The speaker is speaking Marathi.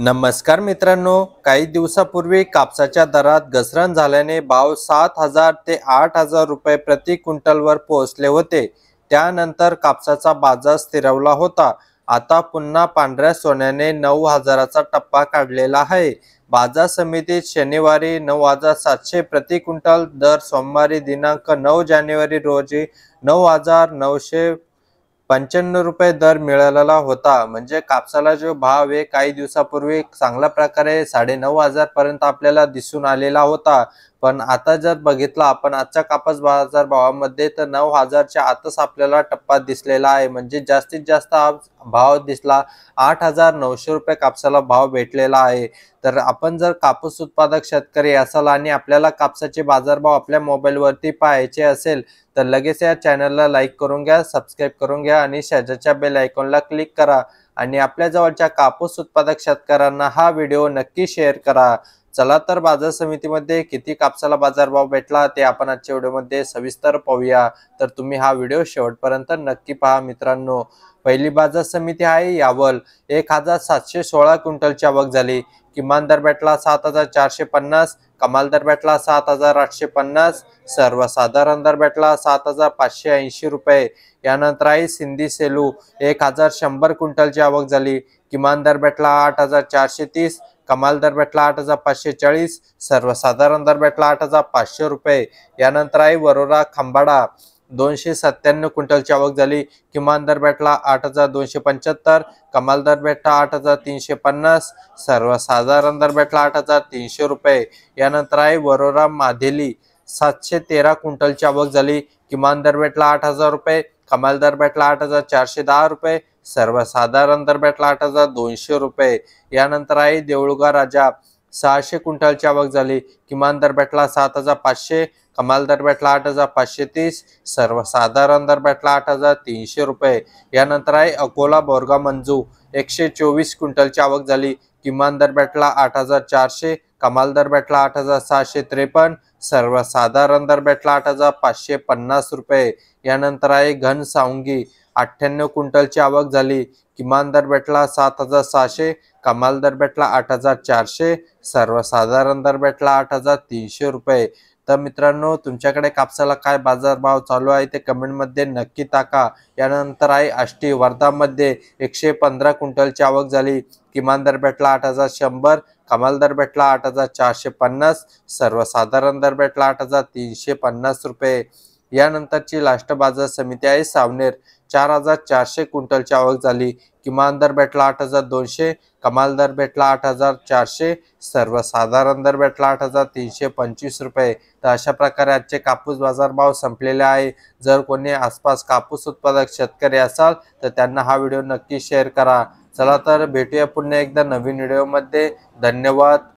नमस्कार मित्रांनो काही दिवसापूर्वी कापसाच्या दरात घसरण झाल्याने भाव सात हजार ते आठ हजार रुपये प्रति क्विंटलवर पोहोचले होते त्यानंतर कापसाचा बाजार स्थिरवला होता आता पुन्हा पांढऱ्या सोन्याने नऊ हजाराचा टप्पा काढलेला आहे बाजार समितीत शनिवारी नऊ हजार सातशे प्रति क्विंटल दर सोमवारी दिनांक नऊ जानेवारी रोजी नऊ हजार नऊशे पंच्याण्णव रुपये दर मिळालेला होता म्हणजे कापसाला जो भाव आहे काही दिवसापूर्वी चांगल्या प्रकारे साडेनऊ हजार पर्यंत आपल्याला दिसून आलेला होता पण आता जर बघितलं आपण आजच्या कापस बाजार भावामध्ये तर नऊ हजारच्या आताच आपल्याला टप्पा दिसलेला आहे म्हणजे जास्तीत जास्त भाव दिसला आठ हजार नऊशे रुपये कापसाला भाव भेटलेला आहे तर आपण जर कापूस उत्पादक शेतकरी असाल आणि आपल्याला कापसाचे बाजारभाव आपल्या मोबाईलवरती पाहायचे असेल तर लगेच या चॅनलला लाईक करून घ्या सबस्क्राईब करून घ्या आणि शेजारच्या बेल आयकॉनला क्लिक करा आणि आपल्या जवळच्या कापूस उत्पादक शेतकऱ्यांना हा व्हिडिओ नक्की शेअर करा चला तर बाजार समितीमध्ये किती कापसाला बाजारभाव भेटला ते आपण आजच्या व्हिडिओमध्ये सविस्तर पाहूया तर तुम्ही हा व्हिडिओ शेवटपर्यंत नक्की पहा मित्रांनो पहिली बाजार समिती आहे यावल एक हजार सातशे सोळा क्विंटलची आवक झाली किमान दर भेटला सात हजार चारशे पन्नास कमाल दर भेटला सात हजार आठशे पन्नास सर्वसाधारण दर भेटला सात हजार पाचशे ऐंशी रुपये यानंतर आहे सिंधी सेलू एक हजार शंभर क्विंटलची आवक झाली किमान दर भेटला आठ हजार चारशे तीस कमाल दर भेटला आठ हजार पाचशे चाळीस सर्वसाधारण दर भेटला आठ हजार पाचशे रुपये यानंतर आहे वरोरा खंबाडा दोनशे सत्त्याण्णव क्विंटलची आवक झाली किमान दर भेटला आठ हजार दोनशे पंच्याहत्तर कमाल दर भेटला आठ हजार तीनशे पन्नास सर्वसाधारण दर भेटला आठ हजार तीनशे रुपये यानंतर आहे वरोरा माधेली सातशे तेरा क्विंटलची आवक झाली किमान दर भेटला आठ हजार रुपये कमाल दर भेटला आठ हजार चारशे दहा रुपये सर्वसाधारण तर भेटला आठ हजार दोनशे रुपये यानंतर आहे देऊळगा राजा सहाशे क्विंटलची आवक झाली किमान दर भेटला सात हजार पाचशे कमाल दर भेटला आठ हजार पाचशे तीस सर्वसाधारण दर भेटला आठ हजार तीनशे रुपये यानंतर आहे अकोला बोरगा मंजू एकशे चोवीस क्विंटलची आवक झाली किमान दर भेटला आठ हजार चारशे कमाल दर भेटला आठ हजार सहाशे त्रेपन्न सर्वसाधारण दर भेटला आठ हजार पाचशे पन्नास रुपये यानंतर आहे घन सावंगी अठ्ठ्याण्णव क्विंटलची आवक झाली किमान दर भेटला सात हजार सहाशे कमाल दर भेटला आठ हजार चारशे सर्वसाधारण दर भेटला आठ हजार तीनशे रुपये तर मित्रांनो तुमच्याकडे कापसाला काय बाजारभाव चालू आहे ते कमेंटमध्ये नक्की टाका यानंतर आहे आष्टी वर्धामध्ये एकशे पंधरा क्विंटलची आवक झाली किमान दर भेटला आठ हजार शंभर कमाल दर भेटला आठ हजार चारशे पन्नास सर्वसाधारण दर भेटला आठ हजार तीनशे पन्नास रुपये यानंतरची लास्ट बाजार समिती आहे सावनेर चार हजार चारशे क्विंटलची आवक झाली किमान दर भेटला आठ हजार दोनशे कमाल दर भेटला आठ हजार चारशे सर्वसाधारण दर भेटला आठ हजार तीनशे पंचवीस रुपये तर अशा प्रकारे आजचे कापूस बाजारभाव संपलेले आहे जर कोणी आसपास कापूस उत्पादक शेतकरी असाल तर त्यांना हा व्हिडिओ नक्की शेअर करा चला तर भेटूया पुन्हा एकदा नवीन व्हिडिओमध्ये धन्यवाद